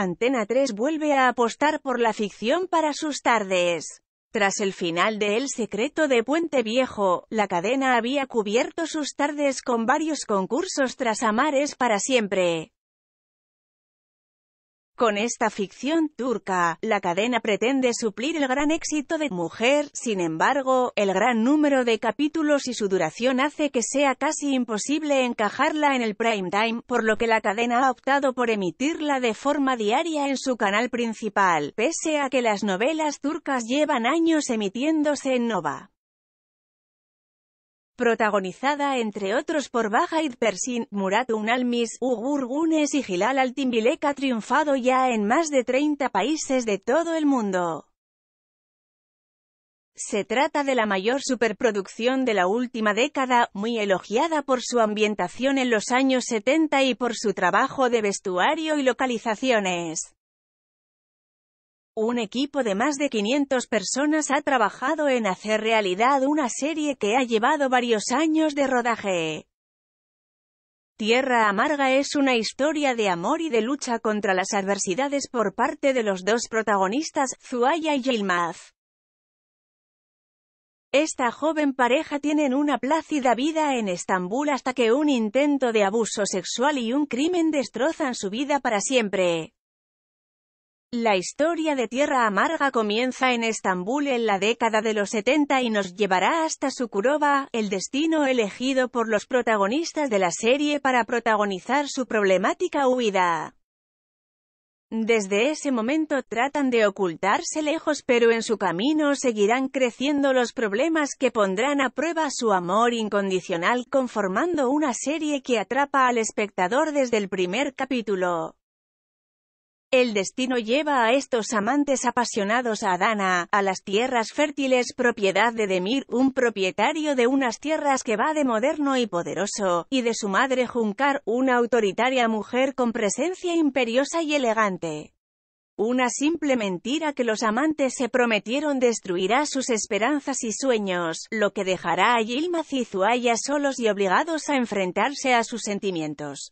Antena 3 vuelve a apostar por la ficción para sus tardes. Tras el final de El secreto de Puente Viejo, la cadena había cubierto sus tardes con varios concursos tras Amares para siempre. Con esta ficción turca, la cadena pretende suplir el gran éxito de Mujer, sin embargo, el gran número de capítulos y su duración hace que sea casi imposible encajarla en el prime time, por lo que la cadena ha optado por emitirla de forma diaria en su canal principal, pese a que las novelas turcas llevan años emitiéndose en Nova protagonizada entre otros por Bajaid Persin, Murat Unalmis, Ugur Gunes y Gilal Al-Timbilek, ha triunfado ya en más de 30 países de todo el mundo. Se trata de la mayor superproducción de la última década, muy elogiada por su ambientación en los años 70 y por su trabajo de vestuario y localizaciones. Un equipo de más de 500 personas ha trabajado en hacer realidad una serie que ha llevado varios años de rodaje. Tierra Amarga es una historia de amor y de lucha contra las adversidades por parte de los dos protagonistas, Zuaya y Yilmaz. Esta joven pareja tienen una plácida vida en Estambul hasta que un intento de abuso sexual y un crimen destrozan su vida para siempre. La historia de Tierra Amarga comienza en Estambul en la década de los 70 y nos llevará hasta Sukurova, el destino elegido por los protagonistas de la serie para protagonizar su problemática huida. Desde ese momento tratan de ocultarse lejos pero en su camino seguirán creciendo los problemas que pondrán a prueba su amor incondicional conformando una serie que atrapa al espectador desde el primer capítulo. El destino lleva a estos amantes apasionados a Adana, a las tierras fértiles propiedad de Demir, un propietario de unas tierras que va de moderno y poderoso, y de su madre Juncar, una autoritaria mujer con presencia imperiosa y elegante. Una simple mentira que los amantes se prometieron destruirá sus esperanzas y sueños, lo que dejará a Yilmaz y Zuaya solos y obligados a enfrentarse a sus sentimientos.